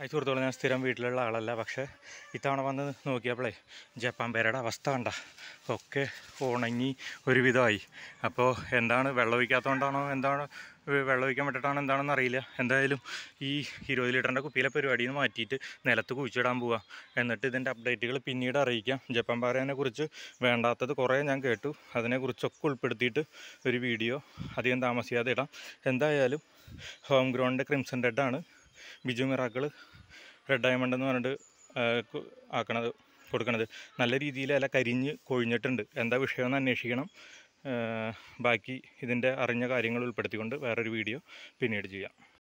അത് സുഹൃത്തുക്കളെ ഞാൻ സ്ഥിരം വീട്ടിലുള്ള ആളല്ല പക്ഷേ ഇത്തവണ വന്ന് നോക്കിയപ്പോഴേ ജപ്പാൻ പേരുടെ അവസ്ഥ കണ്ട ഒക്കെ ഉണങ്ങി ഒരുവിധമായി അപ്പോൾ എന്താണ് വെള്ളമൊഴിക്കാത്തതുകൊണ്ടാണോ എന്താണ് വെള്ളം ഒഴിക്കാൻ വിട്ടിട്ടാണോ എന്താണെന്ന് അറിയില്ല എന്തായാലും ഈ ഇരുപത് ലിറ്ററിൻ്റെ കുപ്പിയിലെ പരിപാടിയിൽ നിന്ന് മാറ്റിയിട്ട് നിലത്ത് കുഴിച്ചിടാൻ പോവാം എന്നിട്ട് ഇതിൻ്റെ അപ്ഡേറ്റുകൾ പിന്നീട് അറിയിക്കാം ജപ്പാൻ കുറിച്ച് വേണ്ടാത്തത് കുറേ ഞാൻ കേട്ടു അതിനെക്കുറിച്ചൊക്കെ ഉൾപ്പെടുത്തിയിട്ട് ഒരു വീഡിയോ അധികം താമസിയാതെ ഇടാം എന്തായാലും ഹോം ഗ്രൗണ്ട് ക്രിംസൺ റെഡാണ് ബിജു മിറാക്കൾ റെഡ് ഡയമണ്ട് എന്ന് പറഞ്ഞിട്ട് ആക്കണത് കൊടുക്കണത് നല്ല രീതിയിൽ അല്ല കരിഞ്ഞ് കൊഴിഞ്ഞിട്ടുണ്ട് എന്താ വിഷയമെന്ന് അന്വേഷിക്കണം ബാക്കി ഇതിൻ്റെ അറിഞ്ഞ കാര്യങ്ങൾ ഉൾപ്പെടുത്തിക്കൊണ്ട് വേറൊരു വീഡിയോ പിന്നീട് ചെയ്യാം